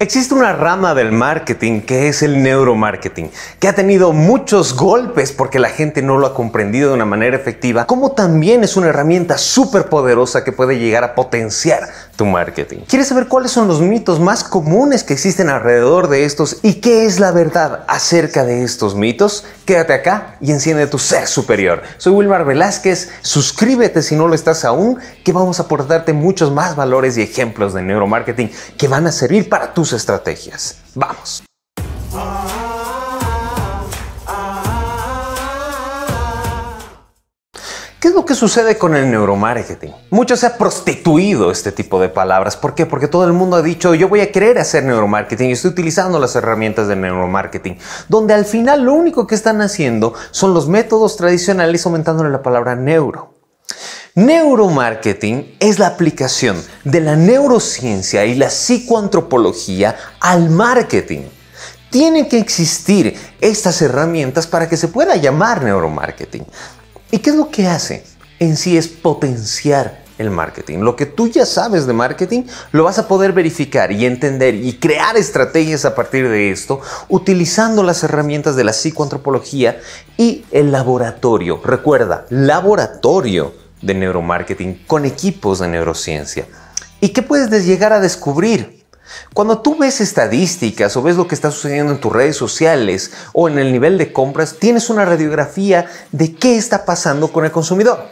Existe una rama del marketing que es el neuromarketing, que ha tenido muchos golpes porque la gente no lo ha comprendido de una manera efectiva, como también es una herramienta súper poderosa que puede llegar a potenciar tu marketing. ¿Quieres saber cuáles son los mitos más comunes que existen alrededor de estos y qué es la verdad acerca de estos mitos? Quédate acá y enciende tu ser superior. Soy Wilmar Velázquez, suscríbete si no lo estás aún, que vamos a aportarte muchos más valores y ejemplos de neuromarketing que van a servir para tus estrategias. ¡Vamos! ¿Qué es lo que sucede con el neuromarketing? Mucho se ha prostituido este tipo de palabras. ¿Por qué? Porque todo el mundo ha dicho, yo voy a querer hacer neuromarketing y estoy utilizando las herramientas de neuromarketing, donde al final lo único que están haciendo son los métodos tradicionales aumentándole la palabra neuro. Neuromarketing es la aplicación de la neurociencia y la psicoantropología al marketing. Tienen que existir estas herramientas para que se pueda llamar neuromarketing. ¿Y qué es lo que hace? En sí es potenciar el marketing. Lo que tú ya sabes de marketing lo vas a poder verificar y entender y crear estrategias a partir de esto utilizando las herramientas de la psicoantropología y el laboratorio. Recuerda, laboratorio de neuromarketing con equipos de neurociencia. ¿Y qué puedes llegar a descubrir? Cuando tú ves estadísticas o ves lo que está sucediendo en tus redes sociales o en el nivel de compras, tienes una radiografía de qué está pasando con el consumidor,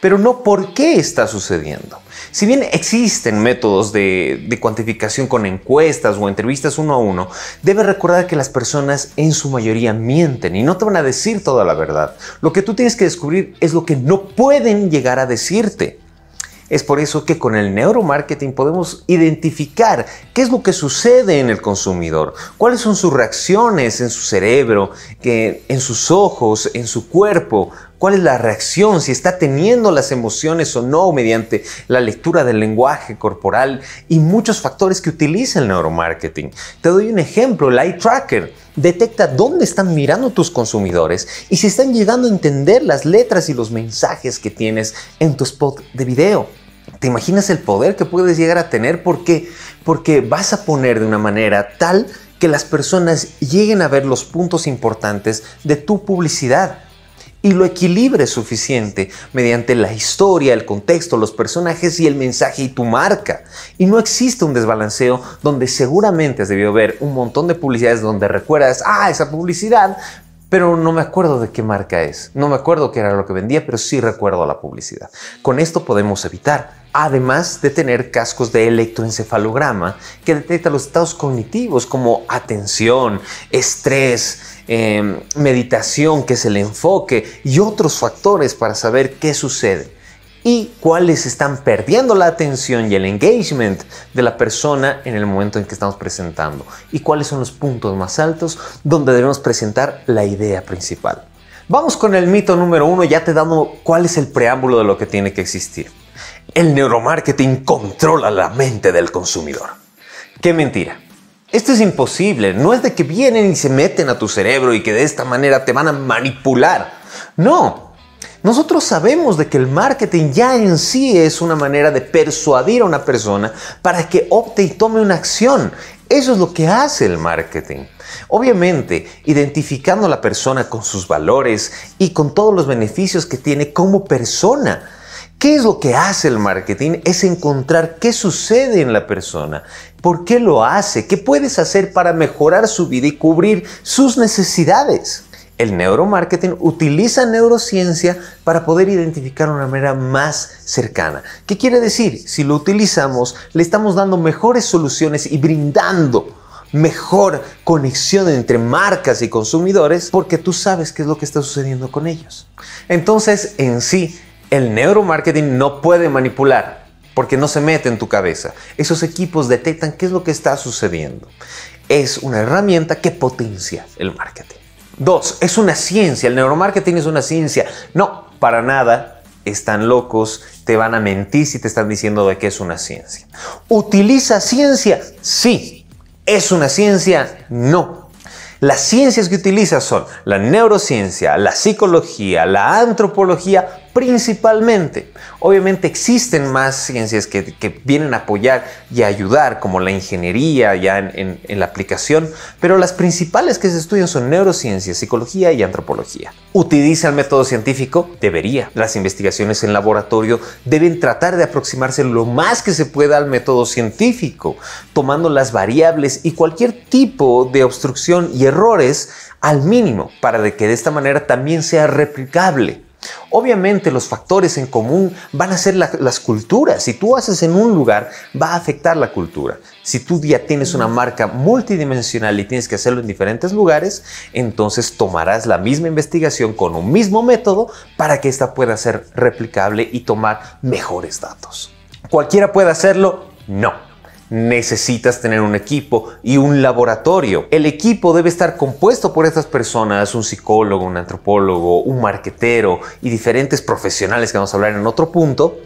pero no por qué está sucediendo. Si bien existen métodos de, cuantificación con encuestas o entrevistas uno a uno, debes recordar que las personas en su mayoría mienten y no te van a decir toda la verdad. Lo que tú tienes que descubrir es lo que no pueden llegar a decirte. Es por eso que con el neuromarketing podemos identificar qué es lo que sucede en el consumidor, cuáles son sus reacciones en su cerebro, en sus ojos, en su cuerpo, cuál es la reacción, si está teniendo las emociones o no mediante la lectura del lenguaje corporal y muchos factores que utiliza el neuromarketing. Te doy un ejemplo, el eye tracker. Detecta dónde están mirando tus consumidores y si están llegando a entender las letras y los mensajes que tienes en tu spot de video. ¿Te imaginas el poder que puedes llegar a tener? ¿Por qué? Porque vas a poner de una manera tal que las personas lleguen a ver los puntos importantes de tu publicidad y lo equilibres suficiente mediante la historia, el contexto, los personajes y el mensaje y tu marca. Y no existe un desbalanceo donde seguramente has debido ver un montón de publicidades donde recuerdas, ah, esa publicidad pero no me acuerdo de qué marca es, no me acuerdo qué era lo que vendía, pero sí recuerdo la publicidad. Con esto podemos evitar, además de tener cascos de electroencefalograma que detecta los estados cognitivos como atención, estrés, em, meditación, que es el enfoque, y otros factores para saber qué sucede y cuáles están perdiendo la atención y el engagement de la persona en el momento en que estamos presentando y cuáles son los puntos más altos donde debemos presentar la idea principal. Vamos con el mito número uno, ya te dando cuál es el preámbulo de lo que tiene que existir. El neuromarketing controla la mente del consumidor. Qué mentira. Esto es imposible, no es de que vienen y se meten a tu cerebro y que de esta manera te van a manipular. No, nosotros sabemos de que el marketing ya en sí es una manera de persuadir a una persona para que opte y tome una acción. Eso es lo que hace el marketing. Obviamente, identificando a la persona con sus valores y con todos los beneficios que tiene como persona. ¿Qué es lo que hace el marketing? Es encontrar qué sucede en la persona, por qué lo hace, qué puedes hacer para mejorar su vida y cubrir sus necesidades. El neuromarketing utiliza neurociencia para poder identificar una manera más cercana. ¿Qué quiere decir? Si lo utilizamos, le estamos dando mejores soluciones y brindando mejor conexión entre marcas y consumidores porque tú sabes qué es lo que está sucediendo con ellos. Entonces, en sí, el neuromarketing no puede manipular porque no se mete en tu cabeza. Esos equipos detectan qué es lo que está sucediendo. Es una herramienta que potencia el marketing. Dos, es una ciencia, el neuromarketing es una ciencia. No, para nada, están locos, te van a mentir si te están diciendo de que es una ciencia. ¿Utiliza ciencia? Sí. ¿Es una ciencia? No. Las ciencias que utiliza son la neurociencia, la psicología, la antropología, principalmente. Obviamente existen más ciencias que, vienen a apoyar y a ayudar, como la ingeniería ya en, en, la aplicación, pero las principales que se estudian son neurociencia, psicología y antropología. ¿Utiliza el método científico? Debería. Las investigaciones en laboratorio deben tratar de aproximarse lo más que se pueda al método científico, tomando las variables y cualquier tipo de obstrucción y errores al mínimo, para que de esta manera también sea replicable Obviamente los factores en común van a ser las culturas. Si tú haces en un lugar, va a afectar la cultura. Si tú ya tienes una marca multidimensional y tienes que hacerlo en diferentes lugares, entonces tomarás la misma investigación con un mismo método para que ésta pueda ser replicable y tomar mejores datos. ¿Cualquiera puede hacerlo? No necesitas tener un equipo y un laboratorio. El equipo debe estar compuesto por estas personas, un psicólogo, un antropólogo, un marquetero y diferentes profesionales que vamos a hablar en otro punto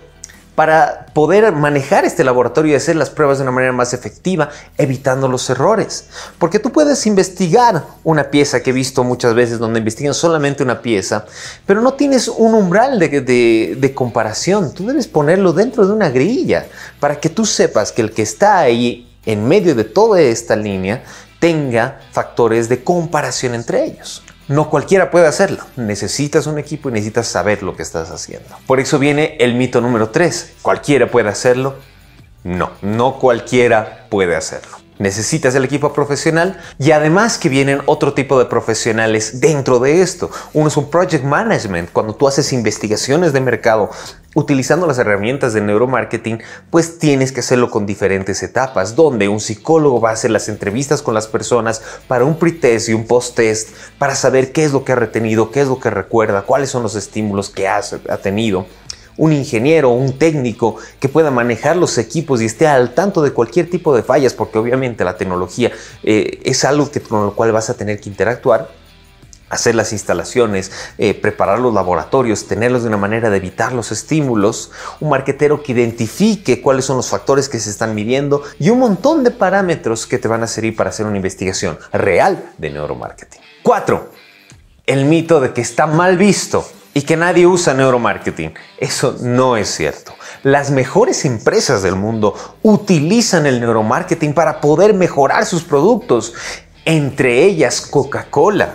para poder manejar este laboratorio y hacer las pruebas de una manera más efectiva, evitando los errores. Porque tú puedes investigar una pieza que he visto muchas veces donde investigan solamente una pieza, pero no tienes un umbral de, comparación. Tú debes ponerlo dentro de una grilla para que tú sepas que el que está ahí en medio de toda esta línea tenga factores de comparación entre ellos. No cualquiera puede hacerlo. Necesitas un equipo y necesitas saber lo que estás haciendo. Por eso viene el mito número 3. ¿Cualquiera puede hacerlo? No, no cualquiera puede hacerlo necesitas el equipo profesional y además que vienen otro tipo de profesionales dentro de esto. Uno es un project management, cuando tú haces investigaciones de mercado utilizando las herramientas de neuromarketing, pues tienes que hacerlo con diferentes etapas, donde un psicólogo va a hacer las entrevistas con las personas para un pretest y un post-test, para saber qué es lo que ha retenido, qué es lo que recuerda, cuáles son los estímulos que ha tenido un ingeniero, un técnico que pueda manejar los equipos y esté al tanto de cualquier tipo de fallas, porque obviamente la tecnología eh, es algo con lo cual vas a tener que interactuar, hacer las instalaciones, eh, preparar los laboratorios, tenerlos de una manera de evitar los estímulos, un marketero que identifique cuáles son los factores que se están midiendo y un montón de parámetros que te van a servir para hacer una investigación real de neuromarketing. Cuatro, El mito de que está mal visto y que nadie usa neuromarketing. Eso no es cierto. Las mejores empresas del mundo utilizan el neuromarketing para poder mejorar sus productos, entre ellas Coca-Cola.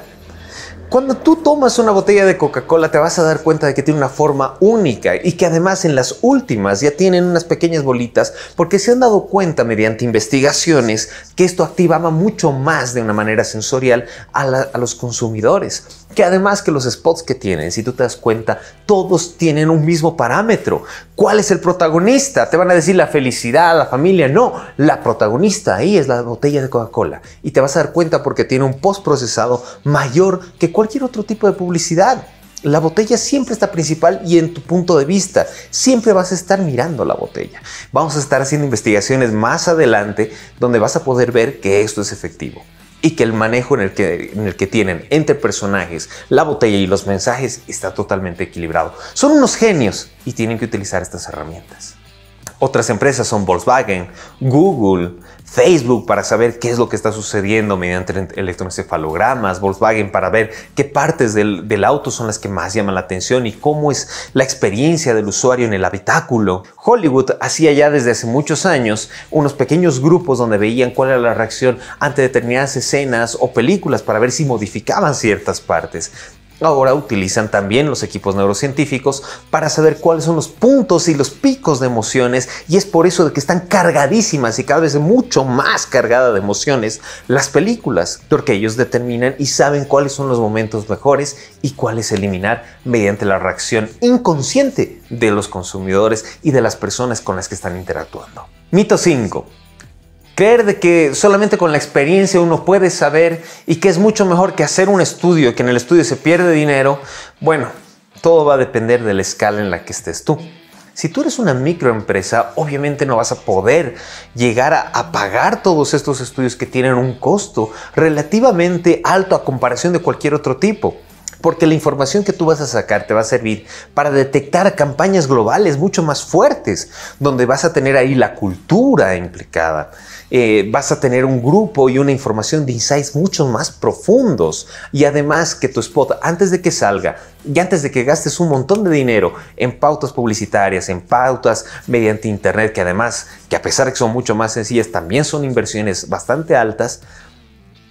Cuando tú tomas una botella de Coca-Cola te vas a dar cuenta de que tiene una forma única y que además en las últimas ya tienen unas pequeñas bolitas porque se han dado cuenta mediante investigaciones que esto activaba mucho más de una manera sensorial a, los consumidores. Que además que los spots que tienen, si tú te das cuenta, todos tienen un mismo parámetro. ¿Cuál es el protagonista? Te van a decir la felicidad, la familia. No, la protagonista ahí es la botella de Coca-Cola. Y te vas a dar cuenta porque tiene un post procesado mayor que cualquier otro tipo de publicidad. La botella siempre está principal y en tu punto de vista. Siempre vas a estar mirando la botella. Vamos a estar haciendo investigaciones más adelante donde vas a poder ver que esto es efectivo y que el manejo en el que, en el que tienen entre personajes, la botella y los mensajes está totalmente equilibrado. Son unos genios y tienen que utilizar estas herramientas. Otras empresas son Volkswagen, Google, Facebook para saber qué es lo que está sucediendo mediante electroencefalogramas, Volkswagen para ver qué partes del, del, auto son las que más llaman la atención y cómo es la experiencia del usuario en el habitáculo. Hollywood hacía ya desde hace muchos años unos pequeños grupos donde veían cuál era la reacción ante determinadas escenas o películas para ver si modificaban ciertas partes. Ahora utilizan también los equipos neurocientíficos para saber cuáles son los puntos y los picos de emociones y es por eso de que están cargadísimas y cada vez mucho más cargada de emociones las películas, porque ellos determinan y saben cuáles son los momentos mejores y cuáles eliminar mediante la reacción inconsciente de los consumidores y de las personas con las que están interactuando. Mito 5. Creer de que solamente con la experiencia uno puede saber y que es mucho mejor que hacer un estudio, que en el estudio se pierde dinero, bueno, todo va a depender de la escala en la que estés tú. Si tú eres una microempresa, obviamente no vas a poder llegar a, a, pagar todos estos estudios que tienen un costo relativamente alto a comparación de cualquier otro tipo porque la información que tú vas a sacar te va a servir para detectar campañas globales mucho más fuertes, donde vas a tener ahí la cultura implicada, eh, vas a tener un grupo y una información de insights mucho más profundos y además que tu spot antes de que salga y antes de que gastes un montón de dinero en pautas publicitarias, en pautas mediante internet, que además, que a pesar de que son mucho más sencillas, también son inversiones bastante altas,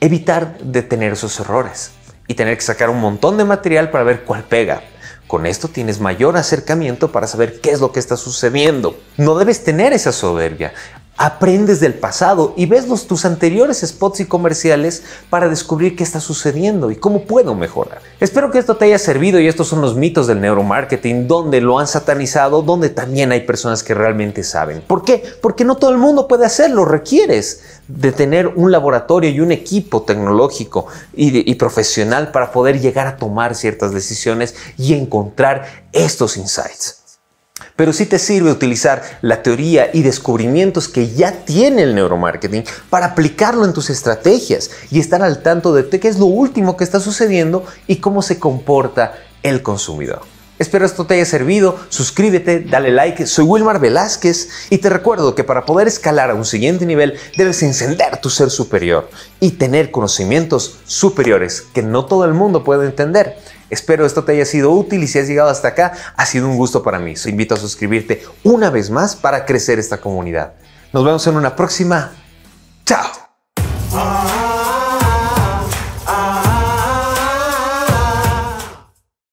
evitar detener esos errores y tener que sacar un montón de material para ver cuál pega. Con esto tienes mayor acercamiento para saber qué es lo que está sucediendo. No debes tener esa soberbia. Aprendes del pasado y ves los, tus anteriores spots y comerciales para descubrir qué está sucediendo y cómo puedo mejorar. Espero que esto te haya servido y estos son los mitos del neuromarketing, donde lo han satanizado, donde también hay personas que realmente saben. ¿Por qué? Porque no todo el mundo puede hacerlo, requieres de tener un laboratorio y un equipo tecnológico y profesional para poder llegar a tomar ciertas decisiones y encontrar estos insights pero sí te sirve utilizar la teoría y descubrimientos que ya tiene el neuromarketing para aplicarlo en tus estrategias y estar al tanto de qué es lo último que está sucediendo y cómo se comporta el consumidor. Espero esto te haya servido, suscríbete, dale like, soy Wilmar Velázquez y te recuerdo que para poder escalar a un siguiente nivel debes encender tu ser superior y tener conocimientos superiores que no todo el mundo puede entender. Espero esto te haya sido útil y si has llegado hasta acá, ha sido un gusto para mí. Te invito a suscribirte una vez más para crecer esta comunidad. Nos vemos en una próxima. Chao.